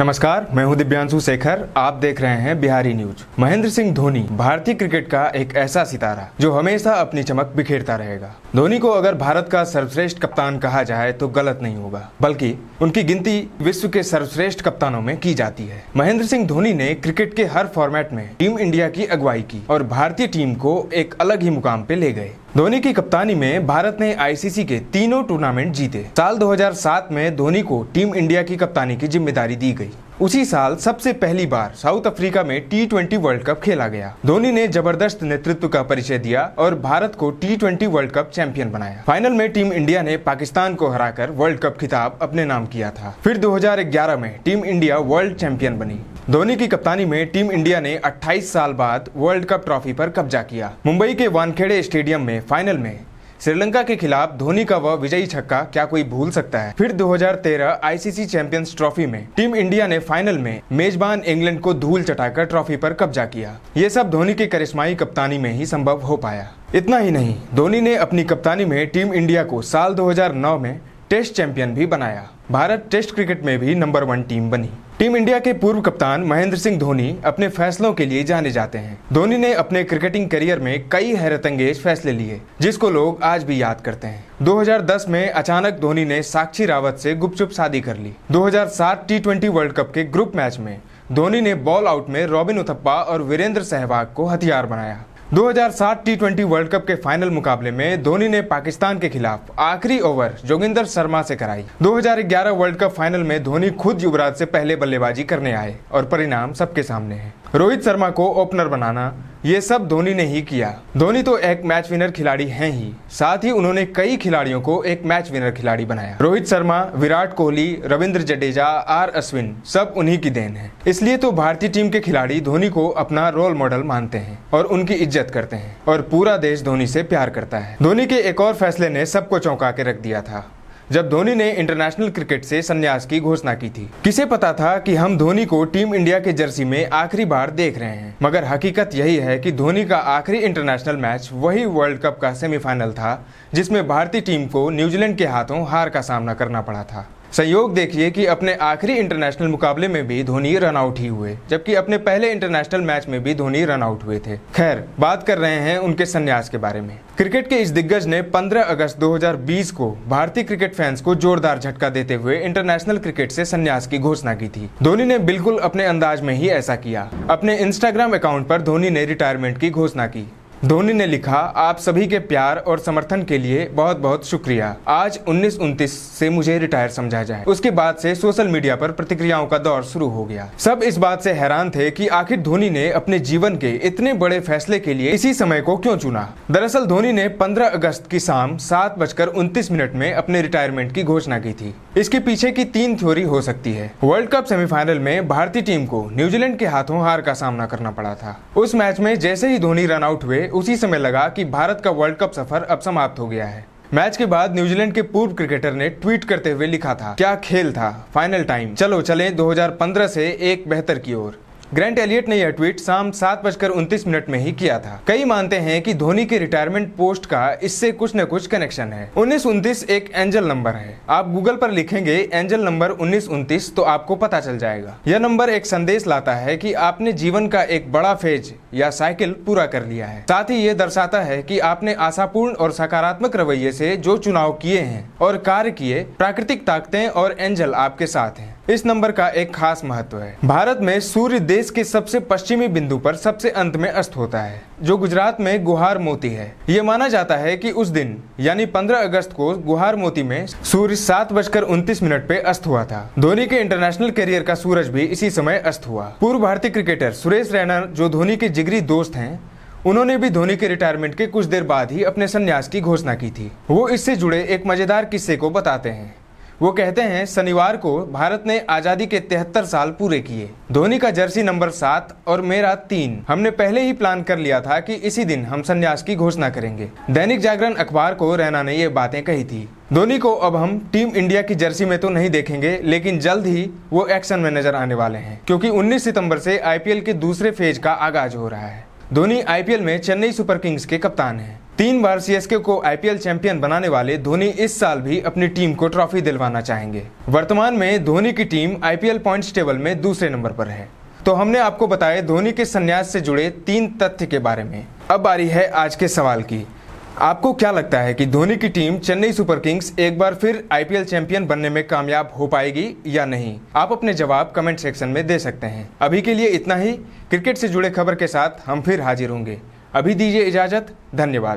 नमस्कार मैं हूं दिव्यांशु शेखर आप देख रहे हैं बिहारी न्यूज महेंद्र सिंह धोनी भारतीय क्रिकेट का एक ऐसा सितारा जो हमेशा अपनी चमक बिखेरता रहेगा धोनी को अगर भारत का सर्वश्रेष्ठ कप्तान कहा जाए तो गलत नहीं होगा बल्कि उनकी गिनती विश्व के सर्वश्रेष्ठ कप्तानों में की जाती है महेंद्र सिंह धोनी ने क्रिकेट के हर फॉर्मेट में टीम इंडिया की अगुवाई की और भारतीय टीम को एक अलग ही मुकाम पे ले गए धोनी की कप्तानी में भारत ने आईसीसी के तीनों टूर्नामेंट जीते साल 2007 में धोनी को टीम इंडिया की कप्तानी की जिम्मेदारी दी गई उसी साल सबसे पहली बार साउथ अफ्रीका में टी ट्वेंटी वर्ल्ड कप खेला गया धोनी ने जबरदस्त नेतृत्व का परिचय दिया और भारत को T twenty world cup champion बनाया फाइनल में टीम इंडिया ने पाकिस्तान को हराकर वर्ल्ड कप खिताब अपने नाम किया था फिर 2011 में टीम इंडिया वर्ल्ड चैंपियन बनी धोनी की कप्तानी में टीम इंडिया ने 28 साल बाद वर्ल्ड कप ट्रॉफी पर कब्जा किया मुंबई के वानखेड़े स्टेडियम में फाइनल में श्रीलंका के खिलाफ धोनी का वह विजयी छक्का क्या कोई भूल सकता है फिर 2013 आईसीसी चैंपियंस ट्रॉफी में टीम इंडिया ने फाइनल में मेजबान इंग्लैंड को धूल चटाकर ट्रॉफी पर कब्जा किया ये सब धोनी के करिश्माई कप्तानी में ही संभव हो पाया इतना ही नहीं धोनी ने अपनी कप्तानी में टीम इंडिया को साल 2009 में टेस्ट चैंपियन भी बनाया भारत टेस्ट क्रिकेट में भी नंबर वन टीम बनी टीम इंडिया के पूर्व कप्तान महेंद्र सिंह धोनी अपने फैसलों के लिए जाने जाते हैं धोनी ने अपने क्रिकेटिंग करियर में कई हैरतअंगेज फैसले लिए जिसको लोग आज भी याद करते हैं 2010 में अचानक धोनी ने साक्षी रावत से गुपचुप शादी कर ली 2007 टी वर्ल्ड कप के ग्रुप मैच में धोनी ने बॉल आउट में रॉबिन उथप्पा और वीरेंद्र सहवाग को हथियार बनाया 2007 टी वर्ल्ड कप के फाइनल मुकाबले में धोनी ने पाकिस्तान के खिलाफ आखिरी ओवर जोगिंदर शर्मा से कराई 2011 वर्ल्ड कप फाइनल में धोनी खुद युवराज से पहले बल्लेबाजी करने आए और परिणाम सबके सामने है रोहित शर्मा को ओपनर बनाना ये सब धोनी ने ही किया धोनी तो एक मैच विनर खिलाड़ी हैं ही साथ ही उन्होंने कई खिलाड़ियों को एक मैच विनर खिलाड़ी बनाया रोहित शर्मा विराट कोहली रविंद्र जडेजा आर अश्विन सब उन्हीं की देन है इसलिए तो भारतीय टीम के खिलाड़ी धोनी को अपना रोल मॉडल मानते हैं और उनकी इज्जत करते हैं और पूरा देश धोनी से प्यार करता है धोनी के एक और फैसले ने सबको चौंका के रख दिया था जब धोनी ने इंटरनेशनल क्रिकेट से संन्यास की घोषणा की थी किसे पता था कि हम धोनी को टीम इंडिया के जर्सी में आखिरी बार देख रहे हैं मगर हकीकत यही है कि धोनी का आखिरी इंटरनेशनल मैच वही वर्ल्ड कप का सेमीफाइनल था जिसमें भारतीय टीम को न्यूजीलैंड के हाथों हार का सामना करना पड़ा था संयोग देखिए कि अपने आखिरी इंटरनेशनल मुकाबले में भी धोनी रन आउट ही हुए जबकि अपने पहले इंटरनेशनल मैच में भी धोनी रन आउट हुए थे खैर बात कर रहे हैं उनके संन्यास के बारे में क्रिकेट के इस दिग्गज ने 15 अगस्त 2020 को भारतीय क्रिकेट फैंस को जोरदार झटका देते हुए इंटरनेशनल क्रिकेट से संन्यास की घोषणा की थी धोनी ने बिल्कुल अपने अंदाज में ही ऐसा किया अपने इंस्टाग्राम अकाउंट पर धोनी ने रिटायरमेंट की घोषणा की धोनी ने लिखा आप सभी के प्यार और समर्थन के लिए बहुत बहुत शुक्रिया आज उन्नीस उन्तीस से मुझे रिटायर समझा जाए उसके बाद से सोशल मीडिया पर प्रतिक्रियाओं का दौर शुरू हो गया सब इस बात से हैरान थे कि आखिर धोनी ने अपने जीवन के इतने बड़े फैसले के लिए इसी समय को क्यों चुना दरअसल धोनी ने पंद्रह अगस्त की शाम सात बजकर उन्तीस मिनट में अपने रिटायरमेंट की घोषणा की थी इसके पीछे की तीन थ्योरी हो सकती है वर्ल्ड कप सेमीफाइनल में भारतीय टीम को न्यूजीलैंड के हाथों हार का सामना करना पड़ा था उस मैच में जैसे ही धोनी रन आउट हुए उसी समय लगा कि भारत का वर्ल्ड कप सफर अब समाप्त हो गया है मैच के बाद न्यूजीलैंड के पूर्व क्रिकेटर ने ट्वीट करते हुए लिखा था क्या खेल था फाइनल टाइम चलो चले 2015 से एक बेहतर की ओर ग्रैंट एलियट ने यह ट्वीट शाम सात बजकर उनतीस मिनट में ही किया था कई मानते हैं कि धोनी के रिटायरमेंट पोस्ट का इससे कुछ न कुछ कनेक्शन है उन्नीस उन्तीस एक एंजल नंबर है आप गूगल पर लिखेंगे एंजल नंबर उन्नीस उन्तीस तो आपको पता चल जाएगा यह नंबर एक संदेश लाता है कि आपने जीवन का एक बड़ा फेज या साइकिल पूरा कर लिया है साथ ही ये दर्शाता है की आपने आशापूर्ण और सकारात्मक रवैये ऐसी जो चुनाव किए हैं और कार्य किए प्राकृतिक ताकतें और एंजल आपके साथ हैं इस नंबर का एक खास महत्व है भारत में सूर्य देश के सबसे पश्चिमी बिंदु पर सबसे अंत में अस्त होता है जो गुजरात में गुहार मोती है ये माना जाता है कि उस दिन यानी 15 अगस्त को गुहार मोती में सूर्य सात बजकर उनतीस मिनट पे अस्त हुआ था धोनी के इंटरनेशनल करियर का सूरज भी इसी समय अस्त हुआ पूर्व भारतीय क्रिकेटर सुरेश रैना जो धोनी के जिगरी दोस्त हैं उन्होंने भी धोनी के रिटायरमेंट के कुछ देर बाद ही अपने संन्यास की घोषणा की थी वो इससे जुड़े एक मजेदार किस्से को बताते हैं वो कहते हैं शनिवार को भारत ने आजादी के तिहत्तर साल पूरे किए धोनी का जर्सी नंबर सात और मेरा तीन हमने पहले ही प्लान कर लिया था कि इसी दिन हम संन्यास की घोषणा करेंगे दैनिक जागरण अखबार को रैना ने ये बातें कही थी धोनी को अब हम टीम इंडिया की जर्सी में तो नहीं देखेंगे लेकिन जल्द ही वो एक्शन में नजर आने वाले हैं क्योंकि 19 सितंबर से आईपीएल के दूसरे फेज का आगाज हो रहा है धोनी आईपीएल में चेन्नई सुपर किंग्स के कप्तान हैं तीन बार सीएसके को आईपीएल चैंपियन बनाने वाले धोनी इस साल भी अपनी टीम को ट्रॉफी दिलवाना चाहेंगे वर्तमान में धोनी की टीम आईपीएल पॉइंट्स टेबल में दूसरे नंबर पर है तो हमने आपको बताया धोनी के संन्यास से जुड़े तीन तथ्य के बारे में अब बारी है आज के सवाल की आपको क्या लगता है कि धोनी की टीम चेन्नई सुपर किंग्स एक बार फिर आईपीएल चैंपियन बनने में कामयाब हो पाएगी या नहीं आप अपने जवाब कमेंट सेक्शन में दे सकते हैं अभी के लिए इतना ही क्रिकेट से जुड़े खबर के साथ हम फिर हाजिर होंगे अभी दीजिए इजाजत धन्यवाद